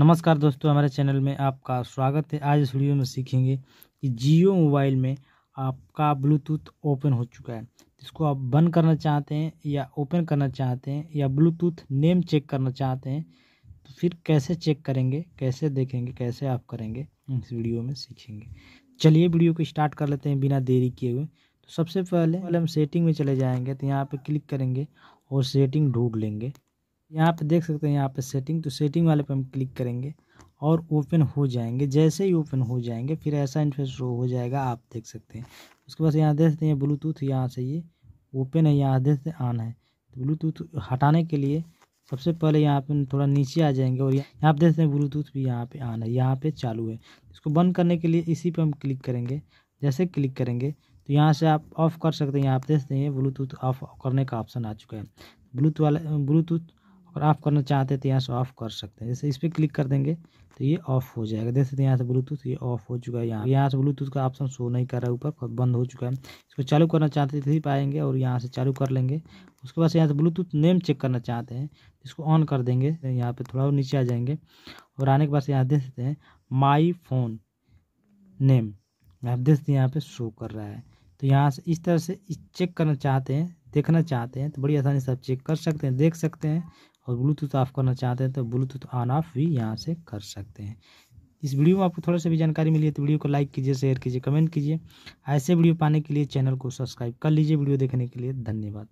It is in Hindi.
नमस्कार दोस्तों हमारे चैनल में आपका स्वागत है आज इस वीडियो में सीखेंगे कि जियो मोबाइल में आपका ब्लूटूथ ओपन हो चुका है इसको आप बंद करना चाहते हैं या ओपन करना चाहते हैं या ब्लूटूथ नेम चेक करना चाहते हैं तो फिर कैसे चेक करेंगे कैसे देखेंगे कैसे आप करेंगे इस वीडियो में सीखेंगे चलिए वीडियो को स्टार्ट कर लेते हैं बिना देरी किए हुए तो सबसे पहले पहले हम सेटिंग में चले जाएँगे तो यहाँ पर क्लिक करेंगे और सेटिंग ढूंढ लेंगे यहाँ पे देख सकते हैं यहाँ पे सेटिंग तो सेटिंग वाले पे हम क्लिक करेंगे और ओपन हो जाएंगे जैसे ही ओपन हो जाएंगे फिर ऐसा इंटरफेस शो हो जाएगा आप देख सकते हैं उसके बाद यहाँ देख सकते हैं ब्लूटूथ यहाँ से ये ओपन है यहाँ देख सकते ऑन है तो ब्लूटूथ हटाने के लिए सबसे पहले यहाँ पे थोड़ा नीचे आ जाएंगे और यहाँ पे देख सकते हैं ब्लूटूथ भी यहाँ पे ऑन है यहाँ पे चालू है इसको बंद करने के लिए इसी पे हम क्लिक करेंगे जैसे क्लिक करेंगे तो यहाँ से आप ऑफ़ कर सकते हैं यहाँ पे देख सकते हैं ब्लूटूथ ऑफ करने का ऑप्शन आ चुका है ब्लूटूथ वाला ब्लूटूथ और ऑफ़ करना चाहते हैं तो यहाँ से ऑफ़ कर सकते हैं जैसे इस पर क्लिक कर देंगे तो ये ऑफ़ हो जाएगा देख सकते हैं यहाँ से ब्लूटूथ ये ऑफ़ हो चुका है यहाँ यहाँ से ब्लूटूथ का ऑप्शन शो नहीं कर रहा है ऊपर बंद हो चुका है इसको चालू करना चाहते थे तो पाएंगे और यहाँ से चालू कर लेंगे उसके बाद यहाँ से ब्लूटूथ नेम चेक करना चाहते हैं इसको ऑन कर देंगे यहाँ पर थोड़ा नीचे आ जाएंगे और आने के बाद यहाँ देख सकते हैं माई फोन नेम आप देख सकते हैं यहाँ पर शो कर रहा है तो यहाँ से इस तरह से चेक करना चाहते हैं देखना चाहते हैं तो बड़ी आसानी से आप चेक कर सकते हैं देख सकते हैं और ब्लूटूथ ऑफ करना चाहते हैं तो ब्लूटूथ ऑन ऑफ भी यहाँ से कर सकते हैं इस वीडियो में आपको थोड़ा सा भी जानकारी मिली है तो वीडियो को लाइक कीजिए शेयर कीजिए कमेंट कीजिए ऐसे वीडियो पाने के लिए चैनल को सब्सक्राइब कर लीजिए वीडियो देखने के लिए धन्यवाद